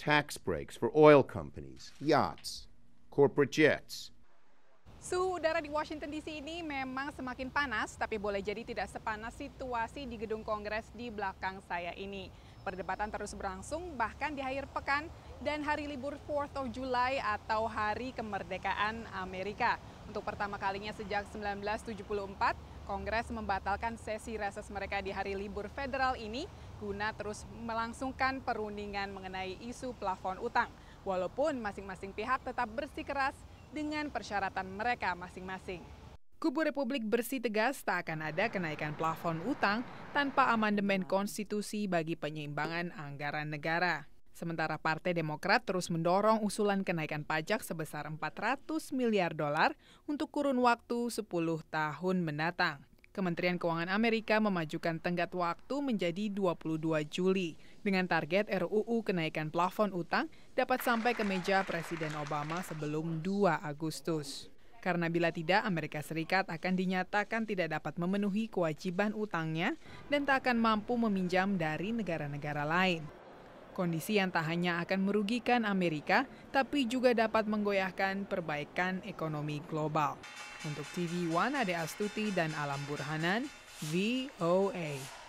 tax breaks for oil companies, yachts, corporate jets. Suhu udara di Washington DC ini memang semakin panas, tapi boleh jadi tidak sepanas situasi di gedung Kongres di belakang saya ini. Perdebatan terus berlangsung bahkan di akhir pekan dan hari libur 4th of July atau hari kemerdekaan Amerika. Untuk pertama kalinya sejak 1974, Kongres membatalkan sesi reses mereka di hari libur federal ini guna terus melangsungkan perundingan mengenai isu plafon utang. Walaupun masing-masing pihak tetap bersikeras dengan persyaratan mereka masing-masing. Kubu Republik Bersih tegas tak akan ada kenaikan plafon utang tanpa amandemen konstitusi bagi penyeimbangan anggaran negara. Sementara Partai Demokrat terus mendorong usulan kenaikan pajak sebesar 400 miliar dolar untuk kurun waktu 10 tahun mendatang. Kementerian Keuangan Amerika memajukan tenggat waktu menjadi 22 Juli dengan target RUU kenaikan plafon utang dapat sampai ke meja Presiden Obama sebelum 2 Agustus. Karena bila tidak, Amerika Serikat akan dinyatakan tidak dapat memenuhi kewajiban utangnya dan tak akan mampu meminjam dari negara-negara lain. Kondisi yang tak hanya akan merugikan Amerika, tapi juga dapat menggoyahkan perbaikan ekonomi global. Untuk TV One, Ade Astuti dan Alam Burhanan, VOA.